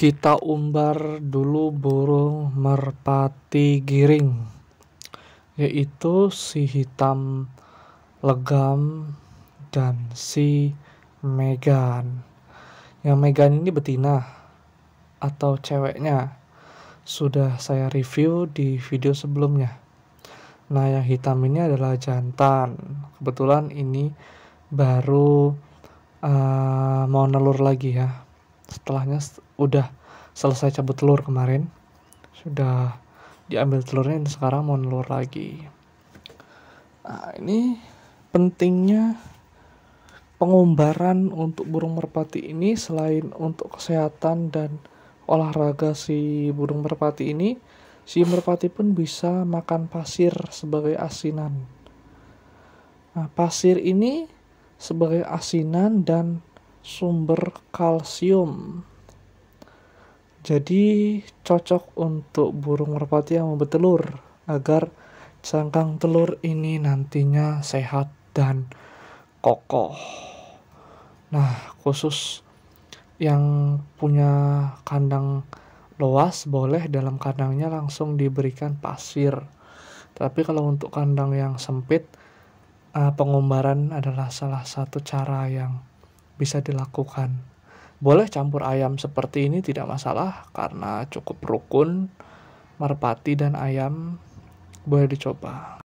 kita umbar dulu burung merpati giring yaitu si hitam legam dan si Megan yang Megan ini betina atau ceweknya sudah saya review di video sebelumnya nah yang hitam ini adalah jantan kebetulan ini baru uh, mau nelur lagi ya setelahnya udah selesai cabut telur kemarin sudah diambil telurnya dan sekarang mau telur lagi nah ini pentingnya pengumbaran untuk burung merpati ini selain untuk kesehatan dan olahraga si burung merpati ini si merpati pun bisa makan pasir sebagai asinan nah pasir ini sebagai asinan dan sumber kalsium. Jadi cocok untuk burung merpati yang mau bertelur agar cangkang telur ini nantinya sehat dan kokoh. Nah, khusus yang punya kandang luas boleh dalam kandangnya langsung diberikan pasir. Tapi kalau untuk kandang yang sempit, eh, pengumbaran adalah salah satu cara yang bisa dilakukan. Boleh campur ayam seperti ini tidak masalah karena cukup rukun merpati dan ayam boleh dicoba.